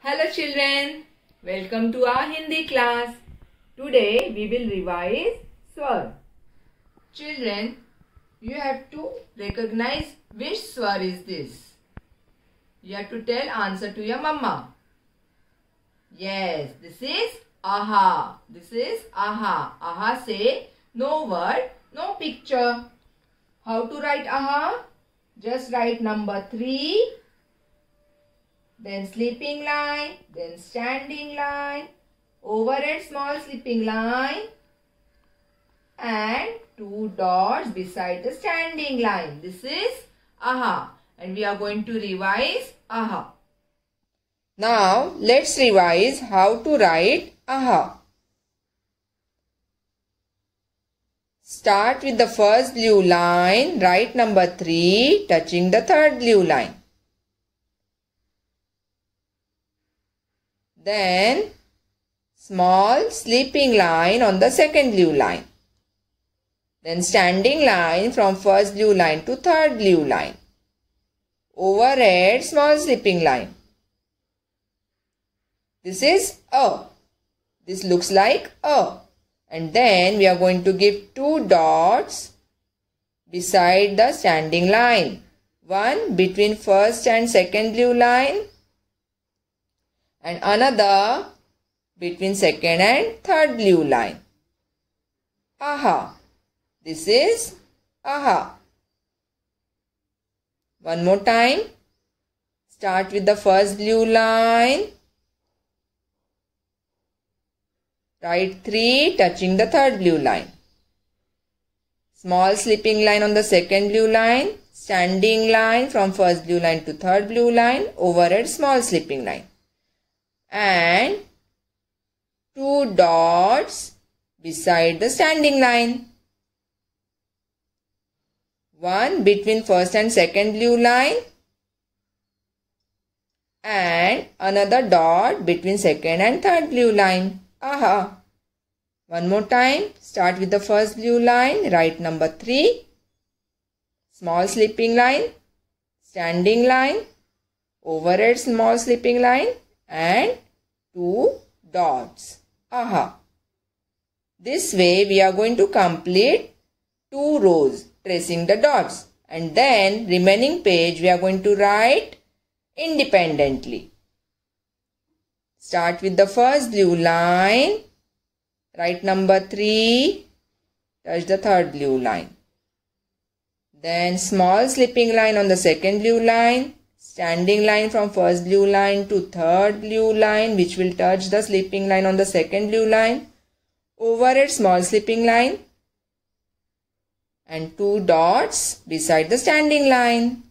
Hello children, welcome to our Hindi class. Today we will revise swar. Children, you have to recognize which swar is this. You have to tell answer to your mama. Yes, this is aha. This is aha. Aha say no word, no picture. How to write aha? Just write number 3 then sleeping line, then standing line, over and small sleeping line and two dots beside the standing line. This is AHA and we are going to revise AHA. Now let's revise how to write AHA. Start with the first blue line, write number 3 touching the third blue line. Then small sleeping line on the second blue line. Then standing line from first blue line to third blue line. Overhead small sleeping line. This is a. This looks like a. And then we are going to give two dots beside the standing line. One between first and second blue line and another between second and third blue line. Aha. This is aha. One more time. Start with the first blue line. Right 3 touching the third blue line. Small slipping line on the second blue line. Standing line from first blue line to third blue line. Overhead small slipping line and two dots beside the standing line. One between first and second blue line and another dot between second and third blue line. Aha! One more time. Start with the first blue line. Write number 3. Small slipping line. Standing line. Overhead small slipping line. And two dots. Aha. This way we are going to complete two rows tracing the dots and then remaining page we are going to write independently. Start with the first blue line, write number 3, touch the third blue line. Then small slipping line on the second blue line, standing line from first blue line to third blue line which will touch the slipping line on the second blue line over it small slipping line and two dots beside the standing line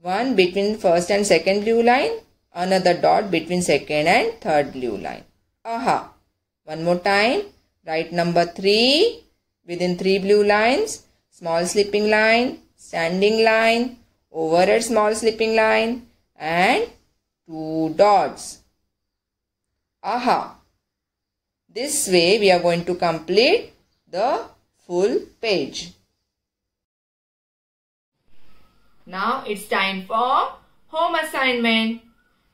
one between first and second blue line another dot between second and third blue line aha one more time write number 3 within three blue lines small slipping line standing line over a small slipping line and two dots. Aha! This way we are going to complete the full page. Now it's time for home assignment.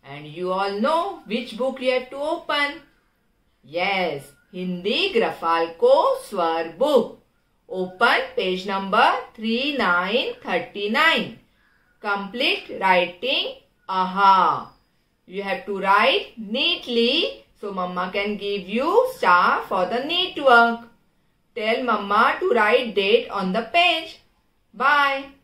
And you all know which book you have to open. Yes, Hindi Grafal Ko Swar book. Open page number 3939 complete writing aha. You have to write neatly so mama can give you star for the neat work. Tell mama to write date on the page. Bye.